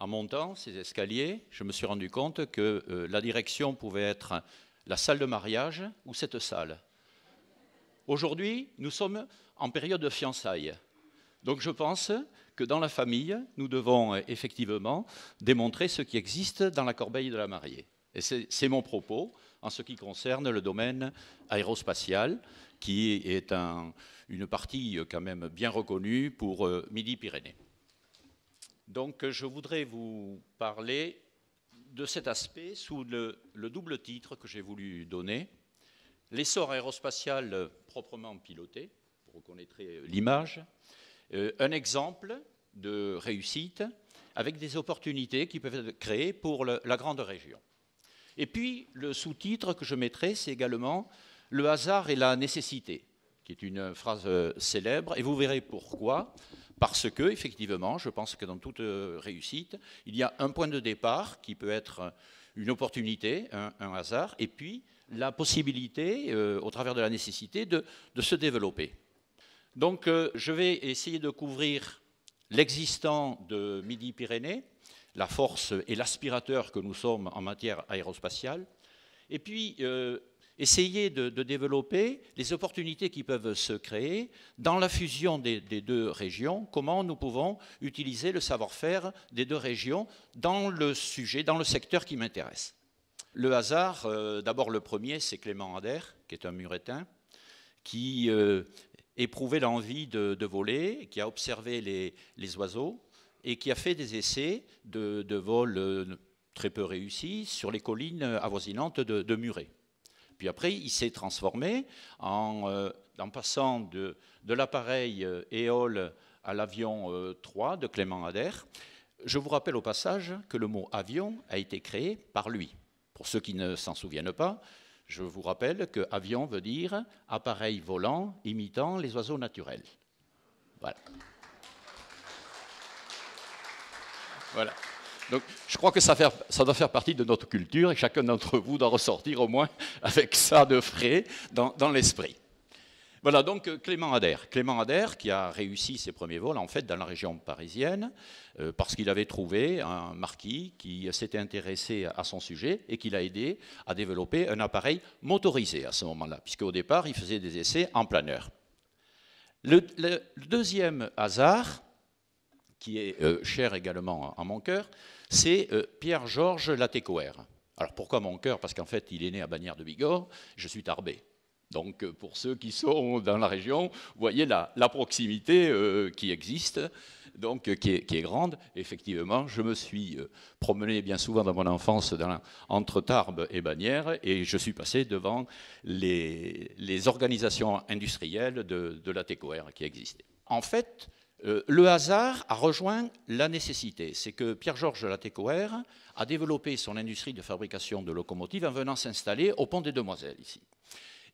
En montant ces escaliers, je me suis rendu compte que euh, la direction pouvait être la salle de mariage ou cette salle. Aujourd'hui, nous sommes en période de fiançailles. Donc je pense que dans la famille, nous devons euh, effectivement démontrer ce qui existe dans la corbeille de la mariée. Et c'est mon propos en ce qui concerne le domaine aérospatial, qui est une partie euh, quand même bien reconnue pour Midi-Pyrénées. Donc euh, je voudrais vous parler de cet aspect sous le, double titre que j'ai voulu donner, l'essor aérospatial proprement piloté, vous reconnaîtrez euh, l'image, euh, un exemple de réussite avec des opportunités qui peuvent être créées pour la grande région. Et puis le sous-titre que je mettrai, c'est également le hasard et la nécessité. C'est est une phrase euh, célèbre, et vous verrez pourquoi. Parce que, effectivement, je pense que dans toute euh, réussite, il y a un point de départ qui peut être euh, une opportunité, un, hasard, et puis la possibilité, au travers de la nécessité, de, se développer. Donc, je vais essayer de couvrir l'existant de Midi-Pyrénées, la force et l'aspirateur que nous sommes en matière aérospatiale, et puis essayer de, développer les opportunités qui peuvent se créer dans la fusion des, deux régions, comment nous pouvons utiliser le savoir-faire des deux régions dans le sujet, dans le secteur qui m'intéresse. Le hasard, euh, d'abord le premier, c'est Clément Ader, qui est un muretin, qui euh, éprouvait l'envie de, voler, qui a observé les, oiseaux et qui a fait des essais de, vol euh, très peu réussis sur les collines avoisinantes de, de Muret. Puis après, il s'est transformé en, euh, passant de, l'appareil EOL euh, à l'avion 3 euh, de Clément Ader. Je vous rappelle au passage que le mot avion a été créé par lui. Pour ceux qui ne s'en souviennent pas, je vous rappelle que avion veut dire appareil volant imitant les oiseaux naturels. Voilà. Voilà. Donc je crois que ça, doit faire partie de notre culture et chacun d'entre vous doit ressortir au moins avec ça de frais dans, l'esprit. Voilà donc euh, Clément Ader, Clément Adair qui a réussi ses premiers vols en fait dans la région parisienne euh, parce qu'il avait trouvé un marquis qui s'était intéressé à son sujet et qui l'a aidé à développer un appareil motorisé à ce moment-là, puisqu'au départ il faisait des essais en planeur. Le, deuxième hasard, qui est euh, cher également à mon cœur, c'est euh, Pierre-Georges Latécoère. Alors pourquoi mon cœur Parce qu'en fait, il est né à Bagnères de Bigorre, je suis tarbé. Donc euh, pour ceux qui sont dans la région, vous voyez la, proximité euh, qui existe, donc qui, est, grande. Effectivement, je me suis promené bien souvent dans mon enfance entre Tarbes et Bagnères et je suis passé devant les, organisations industrielles de, Latécoère qui existaient. En fait, euh, le hasard a rejoint la nécessité. C'est que Pierre-Georges Latécoère a développé son industrie de fabrication de locomotives en venant s'installer au Pont des Demoiselles, ici.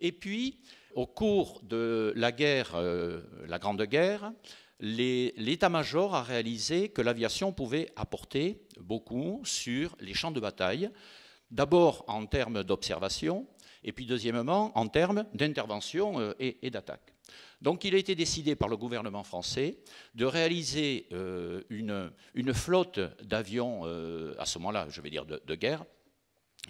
Et puis, au cours de la guerre, euh, la Grande Guerre, l'état-major a réalisé que l'aviation pouvait apporter beaucoup sur les champs de bataille, d'abord en termes d'observation, et puis deuxièmement en termes d'intervention euh, et d'attaque. Donc il a été décidé par le gouvernement français de réaliser euh, une, flotte d'avions, euh, à ce moment-là, je vais dire de, guerre,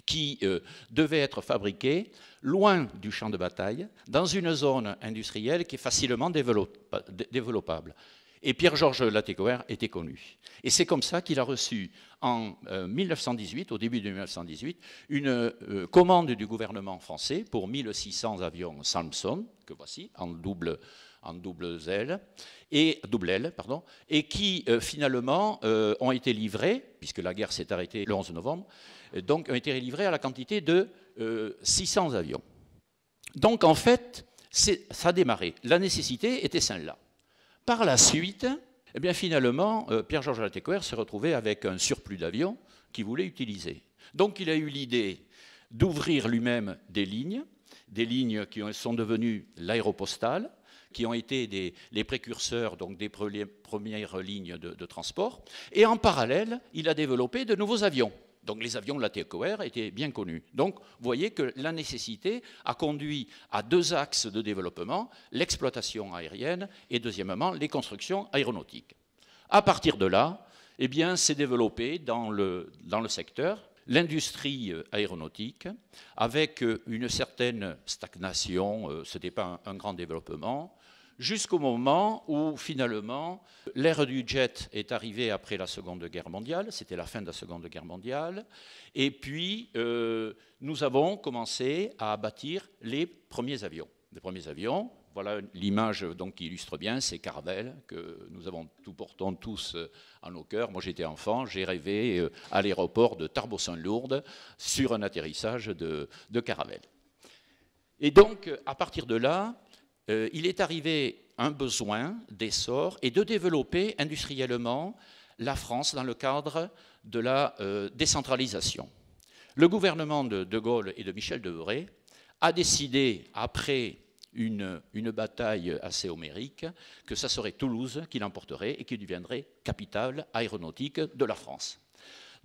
qui euh, devait être fabriquée loin du champ de bataille, dans une zone industrielle qui est facilement développable. Et Pierre-Georges Latécoère était connu. Et c'est comme ça qu'il a reçu en 1918, euh, au début de 1918, une euh, commande du gouvernement français pour 1600 avions Samson, que voici, en double, en double aile, et double aile, pardon, et qui euh, finalement ont été livrés, puisque la guerre s'est arrêtée le 11 novembre, donc ont été livrés à la quantité de 600 avions. Donc en fait, ça a démarré. La nécessité était celle-là. Par la suite, eh finalement, euh, Pierre-Georges Latécoère s'est retrouvé avec un surplus d'avions qu'il voulait utiliser. Donc il a eu l'idée d'ouvrir lui-même des lignes, des lignes qui sont devenues l'aéropostale, qui ont été les précurseurs donc des premières lignes de transport. Et en parallèle, il a développé de nouveaux avions. Donc les avions la TCOR e étaient bien connus. Donc vous voyez que la nécessité a conduit à deux axes de développement, l'exploitation aérienne et deuxièmement les constructions aéronautiques. À partir de là, eh bien, s'est développé dans le, secteur l'industrie euh, aéronautique avec euh, une certaine stagnation, euh, ce n'était pas un grand développement, jusqu'au moment où finalement l'ère du jet est arrivée après la Seconde Guerre mondiale, c'était la fin de la Seconde Guerre mondiale, et puis euh, nous avons commencé à bâtir les premiers avions. Les premiers avions, voilà l'image donc qui illustre bien, ces Carvel que nous avons tout portons tous en euh, nos cœurs. Moi j'étais enfant, j'ai rêvé euh, à l'aéroport de tarbes lourdes sur un atterrissage de, de Caravelle. Et donc à partir de là, euh, il est arrivé un besoin d'essor et de développer industriellement la France dans le cadre de la euh, décentralisation. Le gouvernement de De Gaulle et de Michel Debré a décidé, après une, bataille assez homérique, que ce serait Toulouse qui l'emporterait et qui deviendrait capitale aéronautique de la France.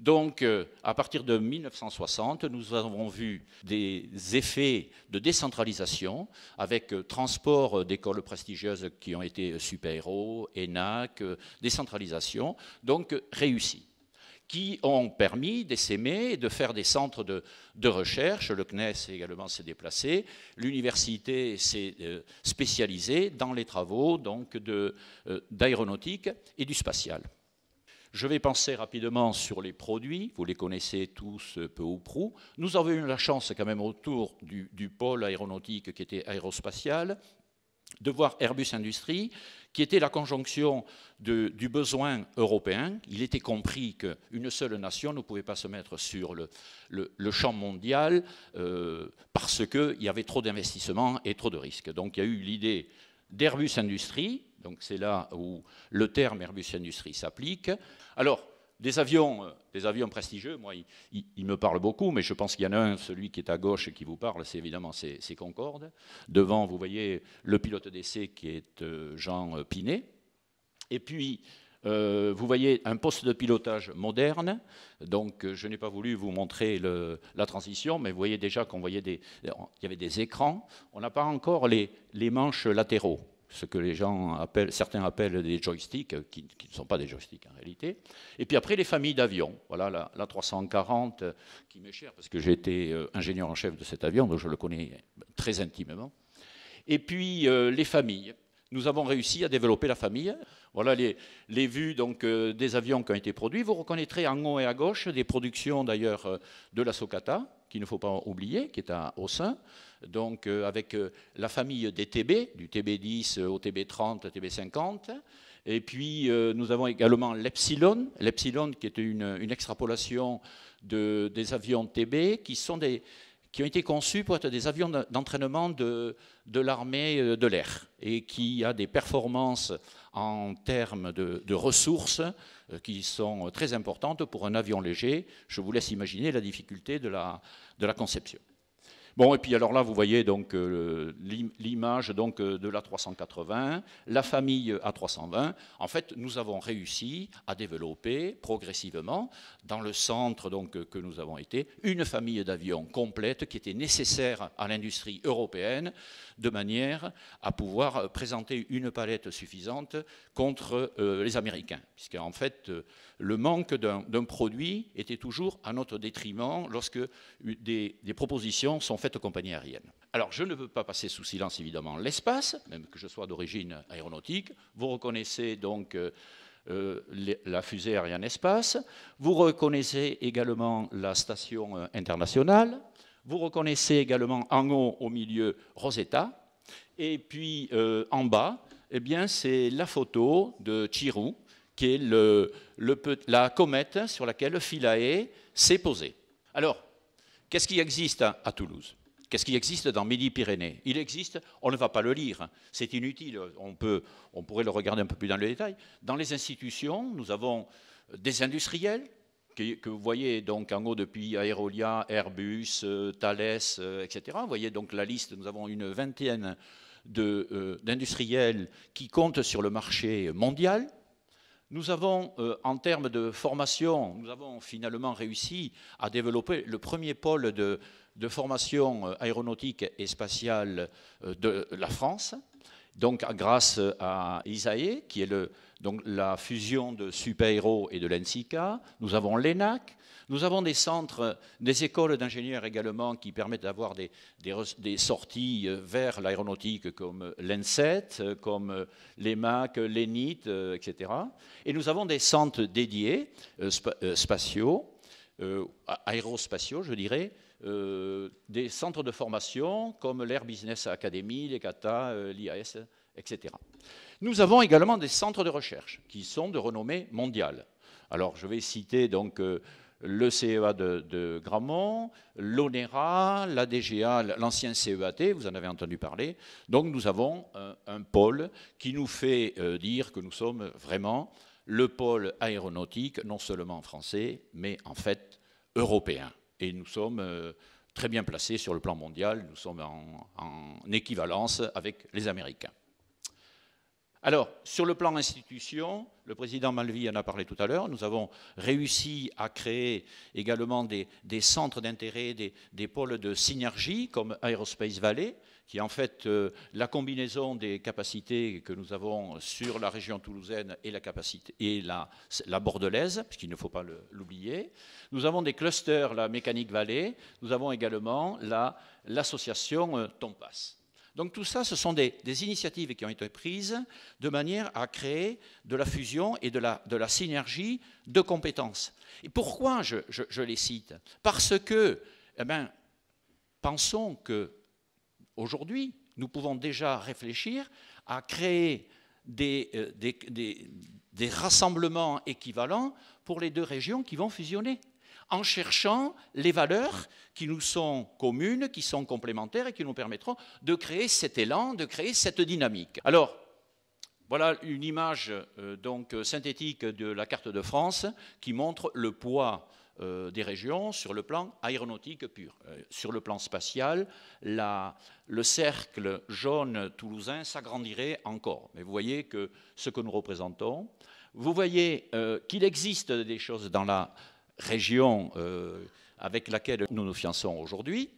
Donc, euh, à partir de 1960, nous avons vu des effets de décentralisation avec euh, transport euh, d'écoles prestigieuses qui ont été super-héros, ENAC, décentralisation, donc réussie qui ont permis d'essaimer, de faire des centres de, recherche. Le CNES également s'est déplacé. L'université s'est spécialisée dans les travaux d'aéronautique et du spatial. Je vais penser rapidement sur les produits, vous les connaissez tous euh, peu ou prou. Nous avons eu la chance quand même autour du, pôle aéronautique qui était aérospatial, de voir Airbus Industrie, qui était la conjonction du besoin européen. Il était compris qu'une seule nation ne pouvait pas se mettre sur le, champ mondial euh, parce qu'il y avait trop d'investissements et trop de risques. Donc il y a eu l'idée d'Airbus Industrie, donc c'est là où le terme Airbus Industrie s'applique. Alors, des avions, euh, des avions prestigieux, moi, ils, il, me parlent beaucoup, mais je pense qu'il y en a un, celui qui est à gauche et qui vous parle, c'est évidemment c'est Concorde. Devant, vous voyez le pilote d'essai qui est euh, Jean euh, Pinet. Et puis, vous voyez un poste de pilotage moderne. Donc, je n'ai pas voulu vous montrer la transition, mais vous voyez déjà qu'on il y avait des écrans. On n'a pas encore les manches latéraux ce que les gens appellent, certains appellent des joysticks, qui, ne sont pas des joysticks en réalité. Et puis après, les familles d'avions. Voilà la, 340 euh, qui m'est chère parce que j'ai été euh, ingénieur en chef de cet avion, donc je le connais très intimement. Et puis euh, les familles nous avons réussi à développer la famille. Voilà les, les vues donc, euh, des avions qui ont été produits. Vous reconnaîtrez en haut et à gauche des productions d'ailleurs euh, de la Socata, qu'il ne faut pas oublier, qui est à sein donc euh, avec la famille des TB, du TB10 au TB30, TB50. Et puis nous avons également l'Epsilon, l'Epsilon qui est une, une extrapolation de, des avions TB, qui sont des, qui ont été conçus pour être des avions d'entraînement de, de l'armée euh, de l'air et qui a des performances en termes de, ressources euh, qui sont euh, très importantes pour un avion léger. Je vous laisse imaginer la difficulté de la, de la conception. Bon, et puis alors là, vous voyez donc euh, l'image donc euh, de l'A380, la famille A320. En fait, nous avons réussi à développer progressivement, dans le centre donc que nous avons été, une famille d'avions complète qui était nécessaire à l'industrie européenne, de manière à pouvoir euh, présenter une palette suffisante contre les Américains, puisque en fait, le manque d'un produit était toujours à notre détriment lorsque des propositions sont fait aux compagnies aériennes. Alors, je ne veux pas passer sous silence, évidemment, l'espace, même que je sois d'origine aéronautique. Vous reconnaissez donc euh, euh, la fusée Ariane Espace. Vous reconnaissez également la station euh, internationale. Vous reconnaissez également en haut, au milieu, Rosetta. Et puis, en bas, eh bien, c'est la photo de Chirou qui est le, la comète sur laquelle Philae s'est posée. Alors, Qu'est-ce qui existe à Toulouse Qu'est-ce qui existe dans Midi-Pyrénées Il existe, on ne va pas le lire, hein. c'est inutile, on, peut, on pourrait le regarder un peu plus dans le détail. Dans les institutions, nous avons euh, des industriels, que, vous voyez donc en haut depuis Aérolia, Airbus, euh, Thales, euh, etc. Vous voyez donc la liste, nous avons une vingtaine d'industriels qui comptent sur le marché mondial, nous avons, euh, en termes de formation, nous avons finalement réussi à développer le premier pôle de, formation euh, aéronautique et spatiale euh, de la France, donc grâce à ISAE, qui est la fusion de SuperHero et de l'ENSICA. Nous avons l'ENAC, nous avons des centres, des écoles d'ingénieurs également qui permettent d'avoir des, sorties euh, vers l'aéronautique comme l'ENSET, euh, comme euh, l'EMAC, l'ENIT, etc. Et nous avons des centres dédiés, spatiaux, aérospatiaux, je dirais, des centres de formation comme l'Air Business Academy, l'ECATA, l'IAS, etc. Nous avons également des centres de recherche qui sont de renommée mondiale. Alors, je vais citer donc le CEA de, Grammont, l'ONERA, la DGA, l'ancien CEAT, vous en avez entendu parler. Donc nous avons euh, un, pôle qui nous fait euh, dire que nous sommes vraiment le pôle aéronautique, non seulement français, mais en fait européen. Et nous sommes euh, très bien placés sur le plan mondial, nous sommes en équivalence avec les Américains. Alors, sur le plan institution, le président Malvi en a parlé tout à l'heure, nous avons réussi à créer également des, centres d'intérêt, des, pôles de synergie comme Aerospace Valley, qui est en fait euh, la combinaison des capacités que nous avons sur la région toulousaine et la, capacité, et la, bordelaise, puisqu'il ne faut pas l'oublier. Nous avons des clusters, la mécanique Valley, nous avons également l'association euh, Tompas. Donc tout ça, ce sont des, initiatives qui ont été prises de manière à créer de la fusion et de la, synergie de compétences. Et pourquoi je, les cite Parce que, eh ben, pensons que aujourd'hui, nous pouvons déjà réfléchir à créer des, euh, rassemblements équivalents pour les deux régions qui vont fusionner en cherchant les valeurs qui nous sont communes, qui sont complémentaires et qui nous permettront de créer cet élan, de créer cette dynamique. Alors, voilà une image euh, donc synthétique de la carte de France qui montre le poids euh, des régions sur le plan aéronautique pur. Euh, sur le plan spatial, le cercle jaune toulousain s'agrandirait encore. Mais vous voyez que ce que nous représentons, vous voyez qu'il existe des choses dans la région euh, avec laquelle nous nous fiançons aujourd'hui.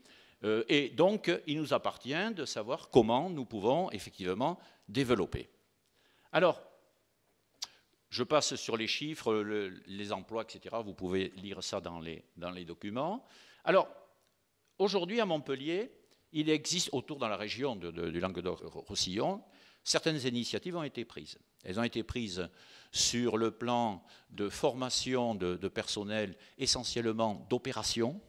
Euh, et donc, il nous appartient de savoir comment nous pouvons effectivement développer. Alors, je passe sur les chiffres, les emplois, etc. Vous pouvez lire ça dans les, dans les documents. Alors, aujourd'hui, à Montpellier, il existe autour dans la région du Languedoc-Roussillon, certaines initiatives ont été prises. Elles ont été prises sur le plan de formation de, personnel, essentiellement d'opération,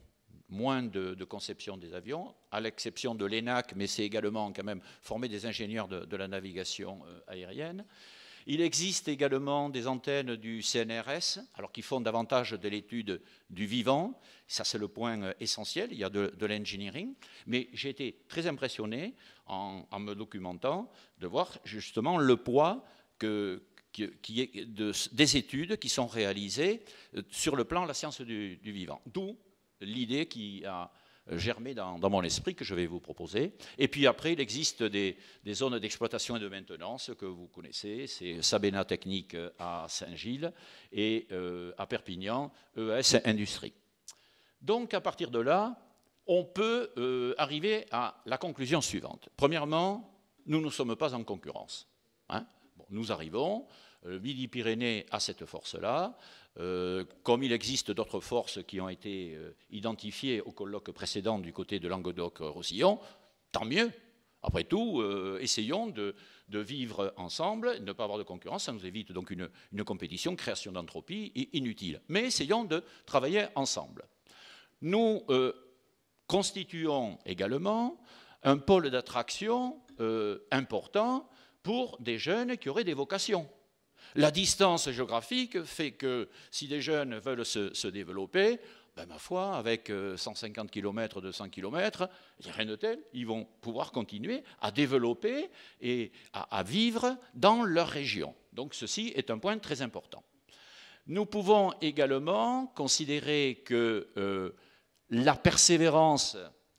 moins de, conception des avions, à l'exception de l'ENAC, mais c'est également quand même former des ingénieurs de la navigation euh, aérienne. Il existe également des antennes du CNRS, alors qui font davantage de l'étude du vivant. Ça, c'est le point euh, essentiel. Il y a de, l'engineering. Mais j'ai été très impressionné en, me documentant de voir justement le poids des études qui sont réalisées euh, sur le plan de la science du, du vivant. D'où l'idée qui a germé dans, mon esprit que je vais vous proposer. Et puis après, il existe des, zones d'exploitation et de maintenance que vous connaissez. C'est Sabena Technique à Saint-Gilles et euh, à Perpignan, ES Industrie. Donc à partir de là, on peut euh, arriver à la conclusion suivante. Premièrement, nous ne sommes pas en concurrence. Hein. nous arrivons, le euh, Midi-Pyrénées a cette force-là. Euh, comme il existe d'autres forces qui ont été euh, identifiées au colloque précédent du côté de Languedoc-Roussillon, tant mieux. Après tout, essayons de, vivre ensemble, ne pas avoir de concurrence, ça nous évite donc une, une compétition, création d'entropie inutile. Mais essayons de travailler ensemble. Nous constituons également un pôle d'attraction important pour des jeunes qui auraient des vocations. La distance géographique fait que si des jeunes veulent se, développer, ben, ma foi, avec 150 km, 200 km, il n'y a rien de tel. Ils vont pouvoir continuer à développer et à, vivre dans leur région. Donc ceci est un point très important. Nous pouvons également considérer que euh, la persévérance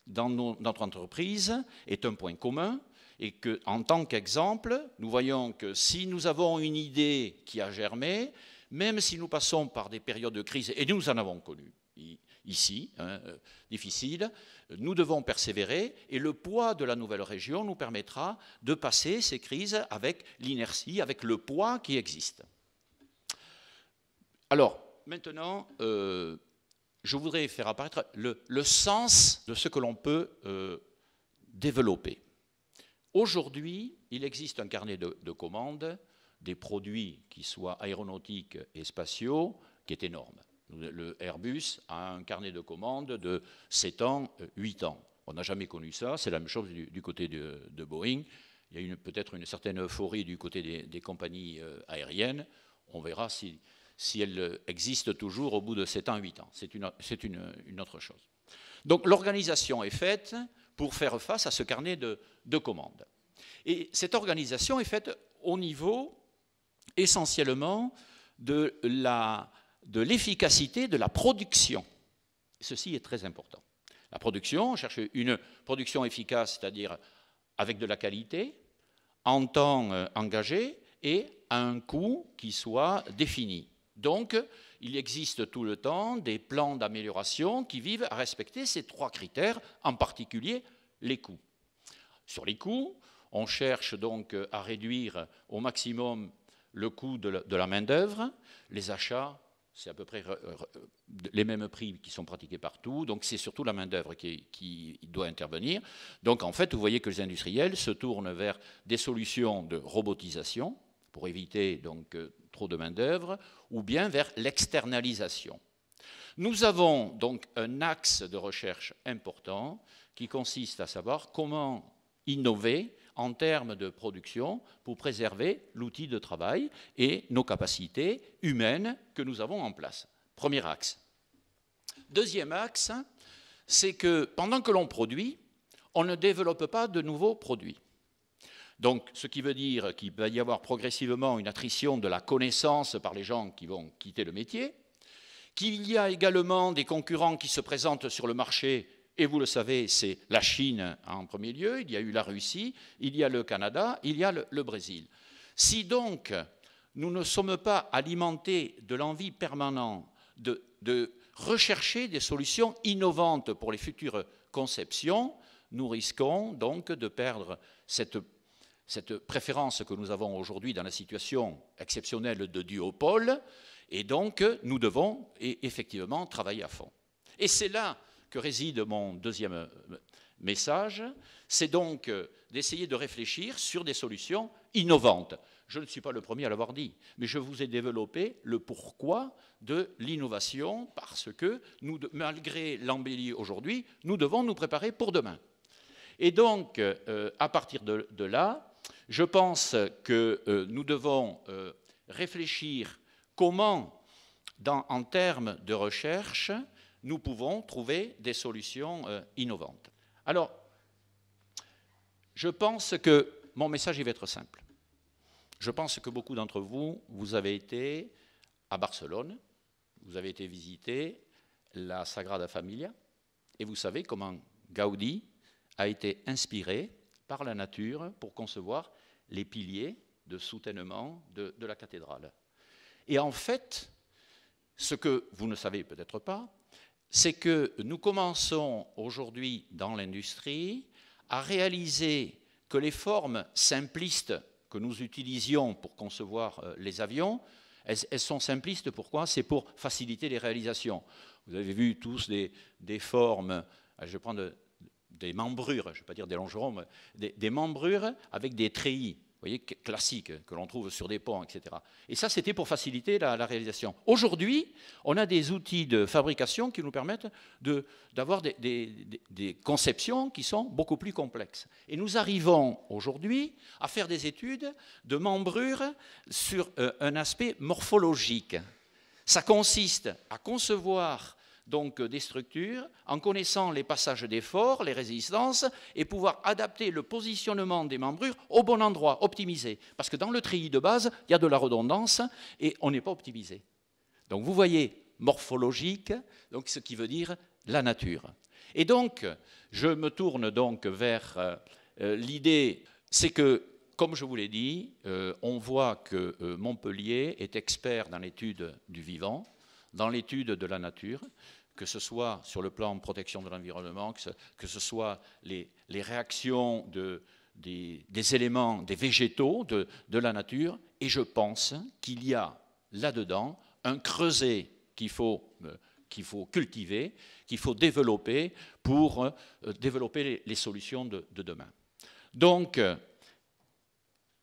dans notre entreprise est un point commun et que, en tant qu'exemple, nous voyons que si nous avons une idée qui a germé, même si nous passons par des périodes de crise, et nous en avons connu ici, difficiles, hein, euh, difficile, nous devons persévérer et le poids de la nouvelle région nous permettra de passer ces crises avec l'inertie, avec le poids qui existe. Alors, maintenant, euh, je voudrais faire apparaître le, sens de ce que l'on peut euh, développer. Aujourd'hui, il existe un carnet de, commandes des produits qui soient aéronautiques et spatiaux, qui est énorme. Le Airbus a un carnet de commandes de 7 ans, 8 euh, ans. On n'a jamais connu ça. C'est la même chose du, côté de, Boeing. Il y a peut-être une certaine euphorie du côté des, compagnies euh, aériennes. On verra si, si, elle existe toujours au bout de 7 ans, 8 ans. C'est une, une autre chose. Donc l'organisation est faite pour faire face à ce carnet de, commandes. Et cette organisation est faite au niveau essentiellement de l'efficacité de, de la production. Ceci est très important. La production, on cherche une production efficace, c'est-à-dire avec de la qualité, en temps euh, engagé et à un coût qui soit défini. Donc, il existe tout le temps des plans d'amélioration qui vivent à respecter ces trois critères, en particulier les coûts. Sur les coûts, on cherche donc à réduire au maximum le coût de la main-d'œuvre, les achats, c'est à peu près les mêmes prix qui sont pratiqués partout, donc c'est surtout la main-d'œuvre qui, qui, doit intervenir. Donc en fait, vous voyez que les industriels se tournent vers des solutions de robotisation pour éviter donc euh, trop de main-d'œuvre, ou bien vers l'externalisation. Nous avons donc un axe de recherche important qui consiste à savoir comment innover en termes de production pour préserver l'outil de travail et nos capacités humaines que nous avons en place. Premier axe. Deuxième axe, c'est que pendant que l'on produit, on ne développe pas de nouveaux produits. Donc, ce qui veut dire qu'il va y avoir progressivement une attrition de la connaissance par les gens qui vont quitter le métier, qu'il y a également des concurrents qui se présentent sur le marché, et vous le savez, c'est la Chine en premier lieu, il y a eu la Russie, il y a le Canada, il y a le, Brésil. Si donc nous ne sommes pas alimentés de l'envie permanente de, de rechercher des solutions innovantes pour les futures conceptions, nous risquons donc de perdre cette cette préférence que nous avons aujourd'hui dans la situation exceptionnelle de duopole, et donc nous devons e-, effectivement travailler à fond. Et c'est là que réside mon deuxième euh, message, c'est donc euh, d'essayer de réfléchir sur des solutions innovantes. Je ne suis pas le premier à l'avoir dit, mais je vous ai développé le pourquoi de l'innovation, parce que nous, malgré l'embellie aujourd'hui, nous devons nous préparer pour demain. Et donc, euh, à partir de là, je pense que euh, nous devons euh, réfléchir comment, en termes de recherche, nous pouvons trouver des solutions euh, innovantes. Alors, je pense que mon message, va être simple. Je pense que beaucoup d'entre vous, vous avez été à Barcelone, vous avez été visiter la Sagrada Familia, et vous savez comment Gaudi a été inspiré par la nature pour concevoir les piliers de soutènement de, la cathédrale. Et en fait, ce que vous ne savez peut-être pas, c'est que nous commençons aujourd'hui dans l'industrie à réaliser que les formes simplistes que nous utilisions pour concevoir euh, les avions, elles, sont simplistes pourquoi C'est pour faciliter les réalisations. Vous avez vu tous des, des formes, je vais prendre des membrures, je ne vais pas dire des longerons, mais des, membrures avec des treillis, vous voyez, classiques, que l'on trouve sur des ponts, etc. Et ça, c'était pour faciliter la, réalisation. Aujourd'hui, on a des outils de fabrication qui nous permettent d'avoir des, conceptions qui sont beaucoup plus complexes. Et nous arrivons aujourd'hui à faire des études de membrures sur euh, un aspect morphologique. Ça consiste à concevoir donc euh, des structures, en connaissant les passages d'effort, les résistances, et pouvoir adapter le positionnement des membrures au bon endroit, optimisé. Parce que dans le treillis de base, il y a de la redondance et on n'est pas optimisé. Donc vous voyez, morphologique, donc ce qui veut dire la nature. Et donc, je me tourne donc vers euh, euh, l'idée, c'est que comme je vous l'ai dit, on voit que Montpellier est expert dans l'étude du vivant, dans l'étude de la nature, que ce soit sur le plan de protection de l'environnement, que, ce soit les, réactions des, éléments, des végétaux, de, la nature, et je pense qu'il y a là-dedans un creuset qu'il faut, euh, faut cultiver, qu'il faut développer pour euh, développer les, solutions de, demain. Donc, euh,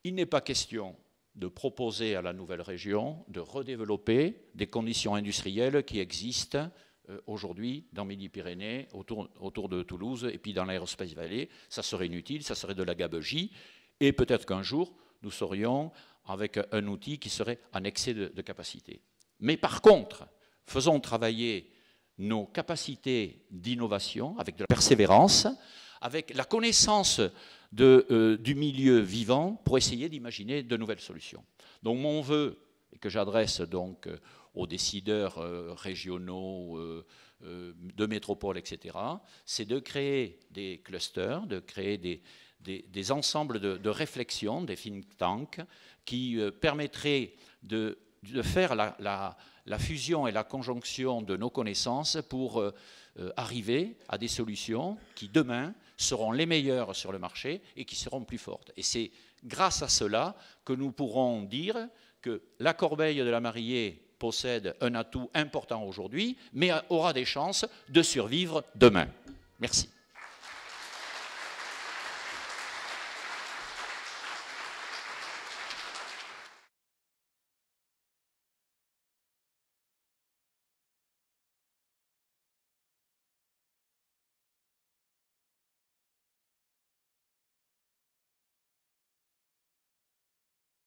il n'est pas question de proposer à la nouvelle région de redévelopper des conditions industrielles qui existent euh, aujourd'hui dans Midi-Pyrénées, autour, de Toulouse et puis dans l'Aérospace Valley. Ça serait inutile, ça serait de la gabegie. Et peut-être qu'un jour, nous serions avec un outil qui serait en excès de capacité. Mais par contre, faisons travailler nos capacités d'innovation avec de la persévérance, avec la connaissance euh, du milieu vivant pour essayer d'imaginer de nouvelles solutions. Donc mon vœu, que j'adresse donc euh, aux décideurs euh, régionaux, de métropole, etc., c'est de créer des clusters, de créer des, des, ensembles de, réflexion, des think tanks, qui permettraient de, faire la la fusion et la conjonction de nos connaissances pour euh, euh, arriver à des solutions qui demain seront les meilleures sur le marché et qui seront plus fortes. Et c'est grâce à cela que nous pourrons dire que la corbeille de la mariée possède un atout important aujourd'hui, mais aura des chances de survivre demain. Merci.